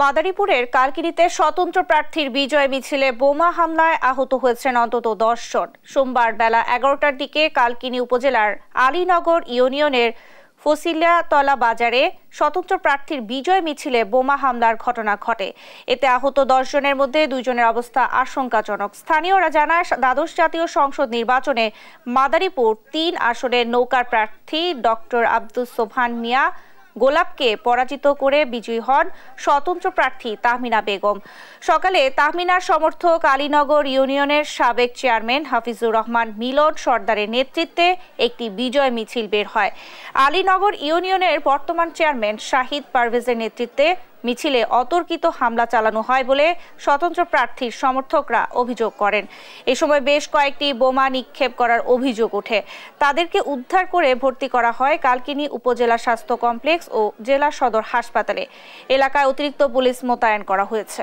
মাদারীপুরের কালকিরিতে স্বতন্ত্র প্রার্থীর বিজয় মিছিলে বোমা হামলায় আহত হয়েছেন অন্তত দশ জন সোমবার বেলা এগারোটার দিকে কালকিনি উপজেলার আলীনগর ইউনিয়নের ফসিলিয়াতলা বাজারে স্বতন্ত্র প্রার্থীর বিজয় মিছিলে বোমা হামলার ঘটনা ঘটে এতে আহত জনের মধ্যে দুইজনের অবস্থা আশঙ্কাজনক স্থানীয়রা জানায় দ্বাদশ জাতীয় সংসদ নির্বাচনে মাদারীপুর তিন আসনের নৌকার প্রার্থী ডক্টর আব্দুল সোভান মিয়া গোলাপকে পরাজিত করে বিজয়ী হন স্বতন্ত্র প্রার্থী তাহমিনা বেগম সকালে তাহমিনার সমর্থক আলীনগর ইউনিয়নের সাবেক চেয়ারম্যান হাফিজুর রহমান মিলন সর্দারের নেতৃত্বে একটি বিজয় মিছিল বের হয় আলীনগর ইউনিয়নের বর্তমান চেয়ারম্যান শাহিদ পারভেজের নেতৃত্বে মিছিলে অতর্কিত হামলা চালানো হয় বলে স্বতন্ত্র প্রার্থীর সমর্থকরা অভিযোগ করেন এ সময় বেশ কয়েকটি বোমা নিক্ষেপ করার অভিযোগ ওঠে তাদেরকে উদ্ধার করে ভর্তি করা হয় কালকিনি উপজেলা স্বাস্থ্য কমপ্লেক্স ও জেলা সদর হাসপাতালে এলাকায় অতিরিক্ত পুলিশ মোতায়েন করা হয়েছে